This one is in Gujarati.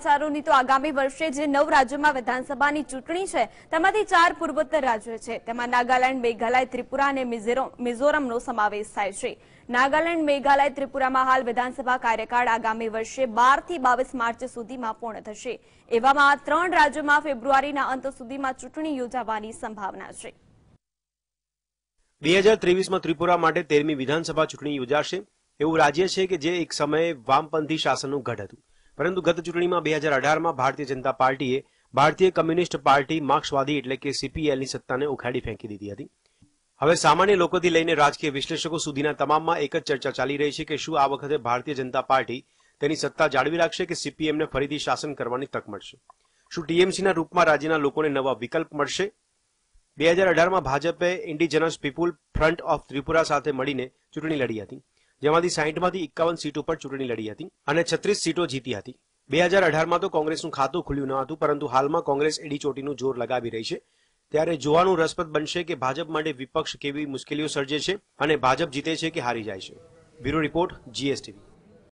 સમાચારોની તો આગામી વર્ષે જે નવ રાજ્યોમાં વિધાનસભાની ચૂંટણી છે તેમાંથી ચાર પૂર્વોત્તર રાજ્યો છે તેમાં નાગાલેન્ડ મેઘાલય ત્રિપુરા અને મિઝોરમનો સમાવેશ થાય છે નાગાલેન્ડ મેઘાલય ત્રિપુરામાં હાલ વિધાનસભા કાર્યકાળ આગામી વર્ષે બારથી બાવીસ માર્ચ સુધીમાં પૂર્ણ થશે એવામાં ત્રણ રાજ્યોમાં ફેબ્રુઆરીના અંત સુધીમાં ચૂંટણી યોજાવાની સંભાવના છે બે હજાર ત્રેવીસમાં ત્રિપુરા માટે તેરમી વિધાનસભા ચૂંટણી યોજાશે એવું રાજ્ય છે કે જે એક સમયે વામપંથી શાસનનું ગઢ હતું પરંતુ ગત ચૂંટણીમાં બે હજાર અઢારમાં ભારતીય જનતા પાર્ટીએ ભારતીય કમ્યુનિસ્ટ પાર્ટી માર્ક્સવાદી એટલે કે સીપીએલની સત્તાને ઉખાડી ફેંકી દીધી હતી હવે સામાન્ય લોકોથી લઈને રાજકીય વિશ્લેષકો સુધીના તમામમાં એક જ ચર્ચા ચાલી રહી છે કે શું આ વખતે ભારતીય જનતા પાર્ટી તેની સત્તા જાળવી રાખશે કે સીપીએમને ફરીથી શાસન કરવાની તક મળશે શું ટીએમસીના રૂપમાં રાજ્યના લોકોને નવા વિકલ્પ મળશે બે હજાર અઢારમાં ભાજપે indigenous people front of Tripura સાથે મળીને ચૂંટણી લડી હતી જેમાંથી સાહીઠમાંથી એકાવન સીટો પર ચૂંટણી લડી હતી અને છત્રીસ સીટો જીતી હતી બે હજાર અઢારમાં તો કોંગ્રેસનું ખાતું ખુલ્યું ન હતું પરંતુ હાલમાં કોંગ્રેસ એડીચોટીનું જોર લગાવી રહી છે ત્યારે જોવાનું રસપ્રદ બનશે કે ભાજપ માટે વિપક્ષ કેવી મુશ્કેલીઓ સર્જે છે અને ભાજપ જીતે છે કે હારી જાય છે બ્યુરો રિપોર્ટ જીએસટીવી